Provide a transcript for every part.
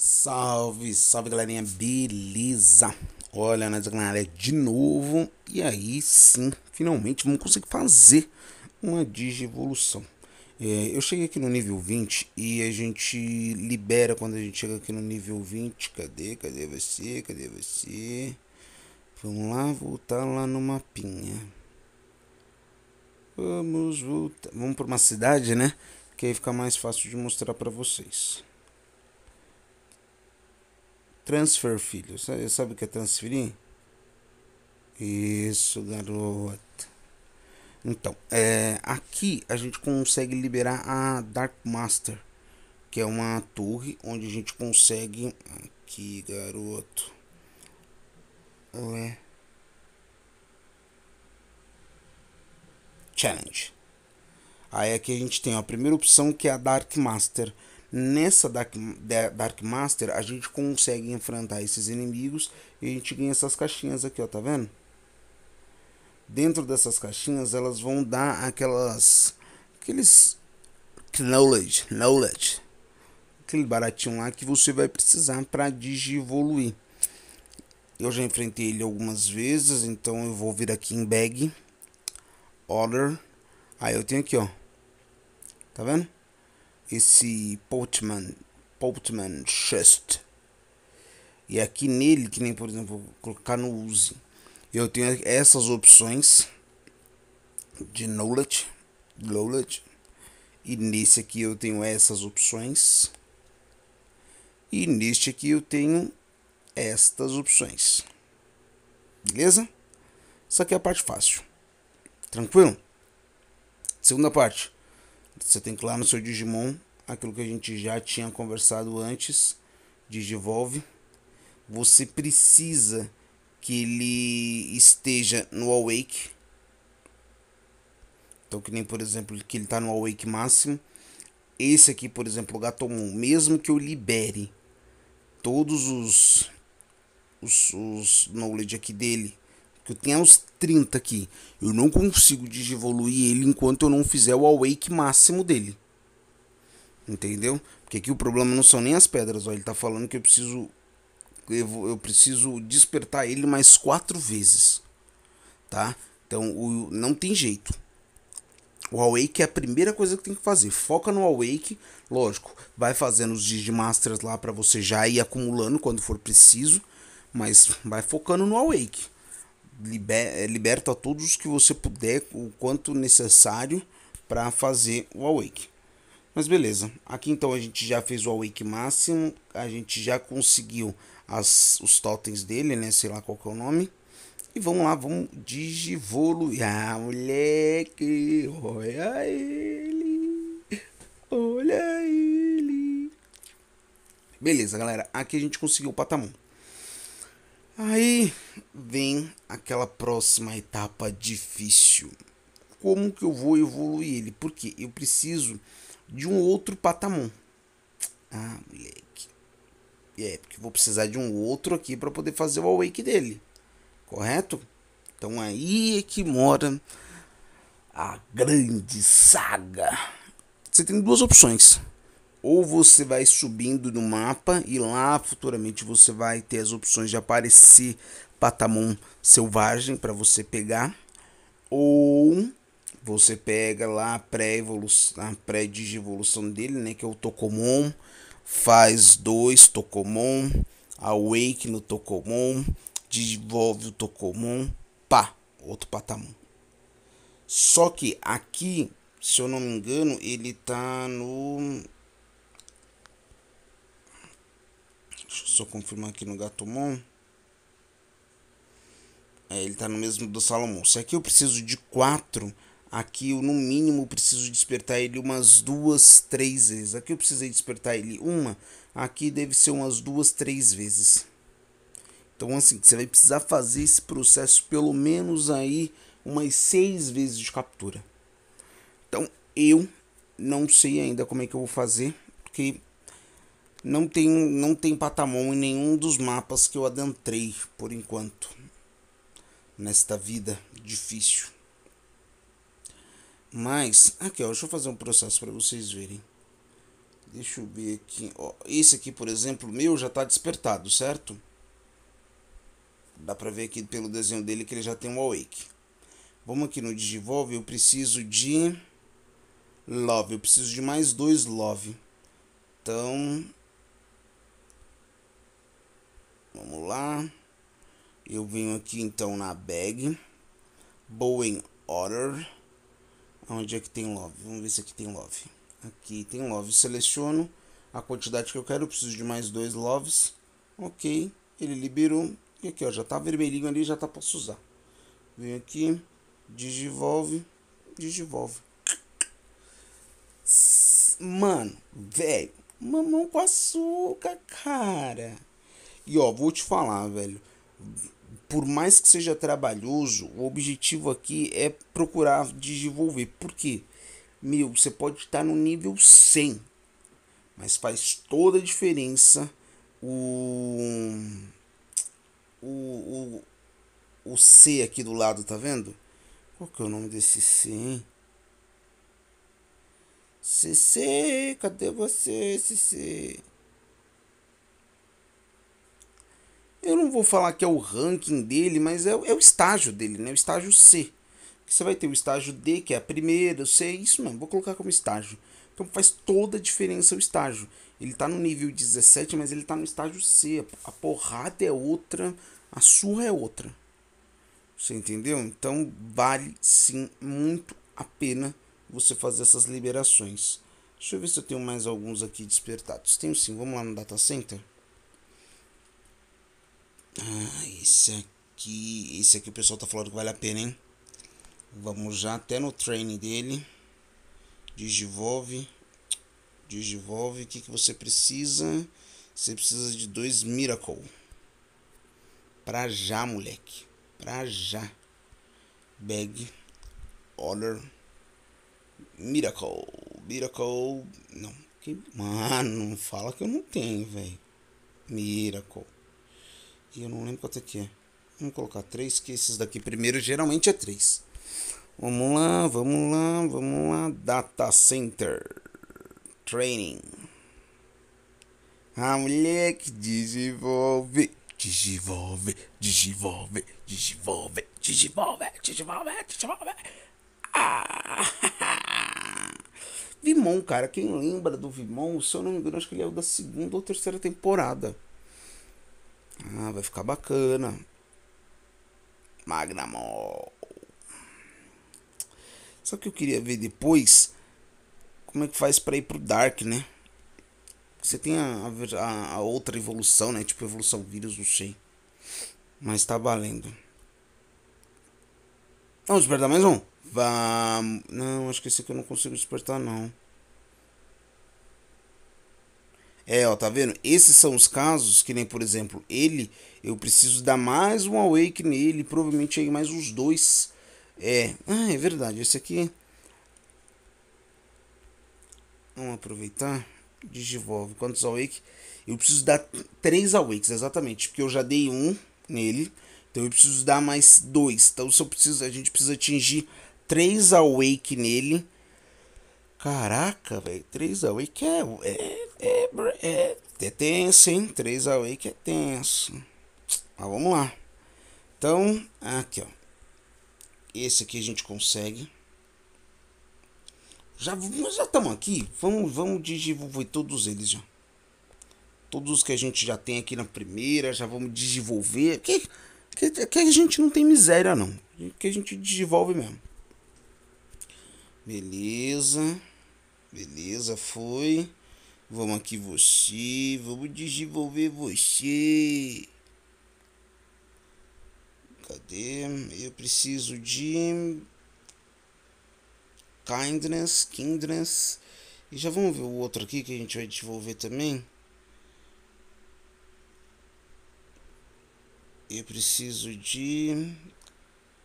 Salve, salve galerinha, beleza? Olha, nós galera né, de novo e aí sim, finalmente vamos conseguir fazer uma digievolução. É, eu cheguei aqui no nível 20 e a gente libera quando a gente chega aqui no nível 20. Cadê? Cadê você? Cadê você? Vamos lá, voltar lá no mapinha. Vamos voltar. Vamos para uma cidade, né? Que aí fica mais fácil de mostrar para vocês transfer, filho. Sabe, sabe o que é transferir? Isso, garoto. Então, é, aqui a gente consegue liberar a Dark Master, que é uma torre onde a gente consegue. Aqui, garoto. Ué. Challenge. Aí aqui a gente tem a primeira opção que é a Dark Master. Nessa Dark, Dark Master, a gente consegue enfrentar esses inimigos e a gente ganha essas caixinhas aqui, ó, tá vendo? Dentro dessas caixinhas, elas vão dar aquelas... Aqueles... Knowledge, knowledge. Aquele baratinho lá que você vai precisar para digivoluir. Eu já enfrentei ele algumas vezes, então eu vou vir aqui em Bag. Order. Aí eu tenho aqui, ó. Tá vendo? esse Portman, Portman Chest. E aqui nele, que nem por exemplo, colocar no Use, eu tenho essas opções de knowledge, knowledge. E nesse aqui eu tenho essas opções. E neste aqui eu tenho estas opções. Beleza? Isso aqui é a parte fácil. Tranquilo? Segunda parte você tem que lá no seu Digimon, aquilo que a gente já tinha conversado antes, Digivolve. Você precisa que ele esteja no Awake. Então, que nem, por exemplo, que ele está no Awake máximo. Esse aqui, por exemplo, o Gatomon, mesmo que eu libere todos os, os, os knowledge aqui dele que eu tenho uns 30 aqui, eu não consigo desevoluir ele enquanto eu não fizer o awake máximo dele. Entendeu? Porque aqui o problema não são nem as pedras, ó. Ele tá falando que eu preciso. Eu, preciso despertar ele mais quatro vezes. Tá? Então o, não tem jeito. O Awake é a primeira coisa que tem que fazer. Foca no Awake, lógico. Vai fazendo os Digimasters lá para você já ir acumulando quando for preciso. Mas vai focando no Awake liber, eh, liberta todos que você puder, o quanto necessário para fazer o awake. Mas beleza, aqui então a gente já fez o awake máximo, a gente já conseguiu as, os totens dele, né, sei lá qual é o nome. E vamos lá, vamos digivoluir. Ah, moleque, olha ele, olha ele. Beleza, galera, aqui a gente conseguiu o patamon. Aí vem aquela próxima etapa difícil. Como que eu vou evoluir ele? Porque eu preciso de um outro patamar. Ah, moleque. É, porque vou precisar de um outro aqui para poder fazer o awake dele. Correto? Então aí é que mora a grande saga. Você tem duas opções ou você vai subindo no mapa e lá futuramente você vai ter as opções de aparecer patamon selvagem para você pegar ou você pega lá a pré-evolução, pré-digievolução dele, né, que é o Tocomon, faz dois Tocomon, awake no Tocomon, desenvolve o Tocomon, pá, outro patamon. Só que aqui, se eu não me engano, ele tá no Deixa eu só confirmar aqui no Gatomon. É, ele tá no mesmo do Salomão. Se aqui eu preciso de quatro, aqui eu no mínimo preciso despertar ele umas duas, três vezes. Aqui eu precisei despertar ele uma, aqui deve ser umas duas, três vezes. Então assim, você vai precisar fazer esse processo pelo menos aí umas seis vezes de captura. Então eu não sei ainda como é que eu vou fazer, porque não tem, não tem Patamon em nenhum dos mapas que eu adentrei por enquanto. Nesta vida difícil. Mas, aqui ó, deixa eu fazer um processo para vocês verem. Deixa eu ver aqui. Ó, esse aqui, por exemplo, meu já está despertado, certo? Dá para ver aqui pelo desenho dele que ele já tem um awake. Vamos aqui no Digivolve, eu preciso de love, eu preciso de mais dois love. Então, Vamos lá. Eu venho aqui então na bag. Boeing Order. Onde é que tem love? Vamos ver se aqui tem love. Aqui tem love. Seleciono a quantidade que eu quero. Eu preciso de mais dois loves. Ok. Ele liberou. E aqui, ó. Já tá vermelhinho ali. Já tá posso usar. vem aqui. Digivolve. Digivolve. Mano, velho. Mamão com açúcar, cara. E ó, vou te falar, velho. Por mais que seja trabalhoso, o objetivo aqui é procurar desenvolver. Por quê? Meu, você pode estar no nível 100, mas faz toda a diferença o, o, o, o C aqui do lado, tá vendo? Qual que é o nome desse C, hein? CC, cadê você, CC? eu não vou falar que é o ranking dele, mas é, é o estágio dele, né? O estágio C. Você vai ter o estágio D, que é a primeira, C, é isso mesmo, vou colocar como estágio. Então faz toda a diferença o estágio. Ele está no nível 17, mas ele está no estágio C. A porrada é outra, a surra é outra. Você entendeu? Então vale sim muito a pena você fazer essas liberações. Deixa eu ver se eu tenho mais alguns aqui despertados. Tenho sim, vamos lá no data center. Ah, esse aqui. Esse aqui o pessoal tá falando que vale a pena, hein? Vamos já até no training dele. Digivolve. Digivolve. O que, que você precisa? Você precisa de dois Miracle. Pra já, moleque. Pra já. Bag. Order. Miracle. Miracle. Não. Que... Mano, fala que eu não tenho, velho. Miracle. E eu não lembro quanto é que é. Vamos colocar três que esses daqui primeiro geralmente é três Vamos lá, vamos lá, vamos lá. Data Center Training. A mulher que desenvolve, desenvolve, desenvolve, desenvolve, desenvolve, desenvolve, desenvolve. Ah. Vimon, cara, quem lembra do Vimon? Se eu não me engano, acho que ele é o da segunda ou terceira temporada. Ah, vai ficar bacana. Magnamol. Só que eu queria ver depois como é que faz para ir pro Dark, né? Você tem a, a, a outra evolução, né? Tipo evolução vírus, não sei. Mas tá valendo. Vamos despertar mais um? Vamos. Não, acho que esse aqui eu não consigo despertar, não. É, ó, tá vendo? Esses são os casos que nem, por exemplo, ele, eu preciso dar mais um awake nele, provavelmente aí mais uns dois. É, ah, é verdade, esse aqui. É. Vamos aproveitar. Digivolve, quantos awake? Eu preciso dar três awakes, exatamente, porque eu já dei um nele. Então eu preciso dar mais dois. Então se eu preciso, a gente precisa atingir três awake nele. Caraca, velho, três awake é, é é, é, é tenso, hein? 3 away que é tenso. Mas vamos lá. Então, aqui, ó. Esse aqui a gente consegue. Já, já estamos aqui. Vamos, vamos desenvolver todos eles, já. Todos os que a gente já tem aqui na primeira, já vamos desenvolver. Que, que, que a gente não tem miséria, não. Que a gente desenvolve mesmo. Beleza. Beleza, foi. Vamos aqui você, vamos desenvolver você. Cadê? Eu preciso de kindness, kindness. E já vamos ver o outro aqui que a gente vai desenvolver também. Eu preciso de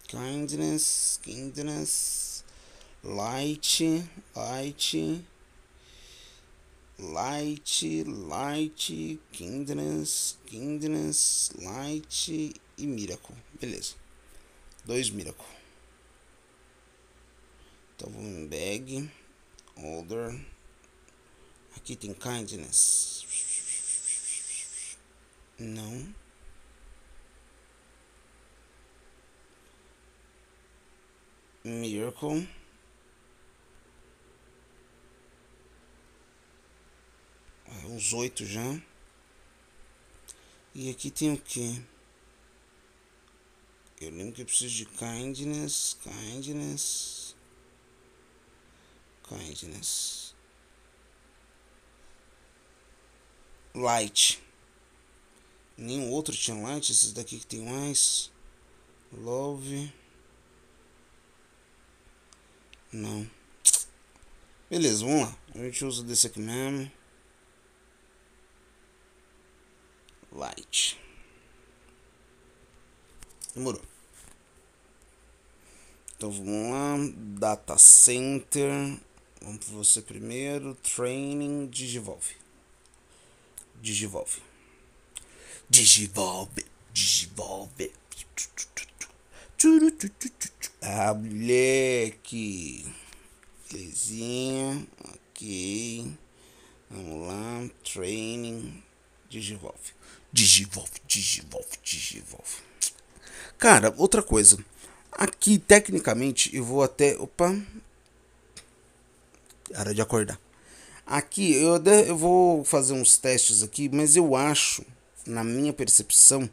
kindness, kindness, light, light. Light, Light, Kindness, Kindness, Light e Miracle. Beleza. Dois Miracle. Então vamos em Bag, Older. Aqui tem Kindness. Não. Miracle. uns oito já. E aqui tem o que? Eu lembro que eu preciso de kindness, kindness, kindness. Light. Nenhum outro tinha light, esses daqui que tem mais. Love. Não. Beleza, vamos lá. A gente usa desse aqui mesmo. Demorou. Então vamos lá. Data Center. Vamos para você primeiro. Training Digivolve. Digivolve. Digivolve. Digivolve. Ah, moleque. Belezinha. Ok. Vamos lá. Training. Digivolve. Digivolve, digivolve, digivolve. Cara, outra coisa. Aqui, tecnicamente, eu vou até. Opa! Hora de acordar. Aqui, eu, eu vou fazer uns testes aqui, mas eu acho, na minha percepção,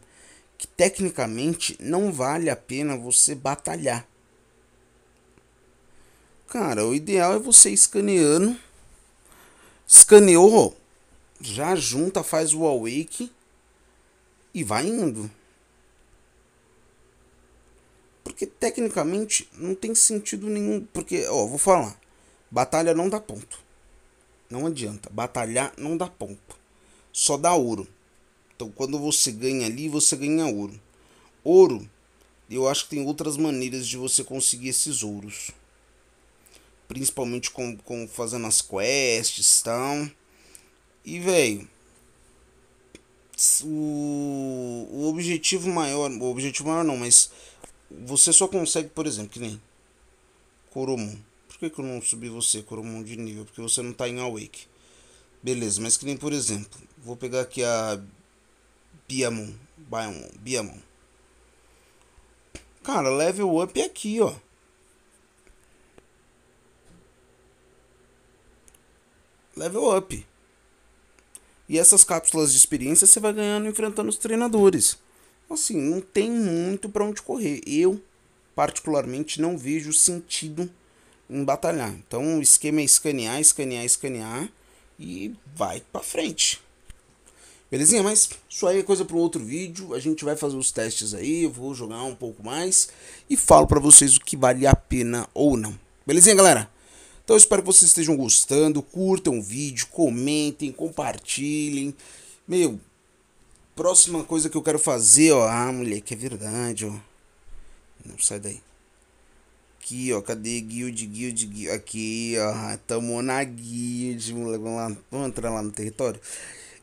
que tecnicamente não vale a pena você batalhar. Cara, o ideal é você escaneando. Escaneou, já junta, faz o awake e vai indo. Porque tecnicamente não tem sentido nenhum. Porque, ó, vou falar. Batalha não dá ponto. Não adianta. Batalhar não dá ponto. Só dá ouro. Então quando você ganha ali, você ganha ouro. Ouro, eu acho que tem outras maneiras de você conseguir esses ouros. Principalmente com, com fazendo as quests e tal. E, velho. O, o objetivo maior. O objetivo maior não, mas você só consegue, por exemplo, que nem Coromon. Por que, que eu não subi você, Coromon, de nível? Porque você não tá em Awake. Beleza, mas que nem, por exemplo, vou pegar aqui a Biamon. Biamon, Biamon. Cara, level up é aqui, ó. Level up. E essas cápsulas de experiência você vai ganhando enfrentando os treinadores assim, não tem muito para onde correr. Eu, particularmente, não vejo sentido em batalhar. Então, o esquema é escanear, escanear, escanear e vai para frente. Belezinha? Mas isso aí é coisa para outro vídeo. A gente vai fazer os testes aí, eu vou jogar um pouco mais e falo para vocês o que vale a pena ou não. Belezinha, galera? Então eu espero que vocês estejam gostando, curtam o vídeo, comentem, compartilhem. Meu, Próxima coisa que eu quero fazer, ó. Ah, mulher, que é verdade, ó. Não, sai daí. Aqui, ó. Cadê guild, guild, guild? Aqui, ó. Tamo na guild, moleque. Vamos lá. Vamos entrar lá no território.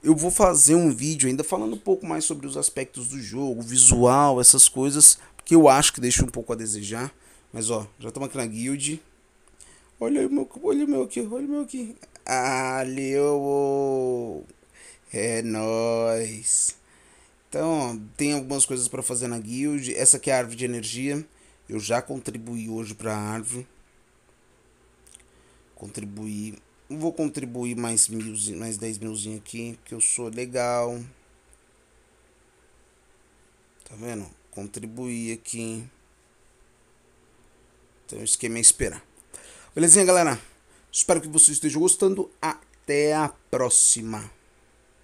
Eu vou fazer um vídeo ainda falando um pouco mais sobre os aspectos do jogo, visual, essas coisas. Que eu acho que deixa um pouco a desejar. Mas, ó. Já estamos aqui na guild. Olha o meu, olha o meu aqui, olha o meu aqui. Ah, eu é nós. Então, tem algumas coisas para fazer na guild. Essa aqui é a árvore de energia. Eu já contribuí hoje para a árvore. Contribuí. Vou contribuir mais, mil, mais 10 milzinho aqui, que eu sou legal. Tá vendo? Contribuir aqui. Então, o esquema é esperar. Belezinha, galera? Espero que vocês estejam gostando. Até a próxima.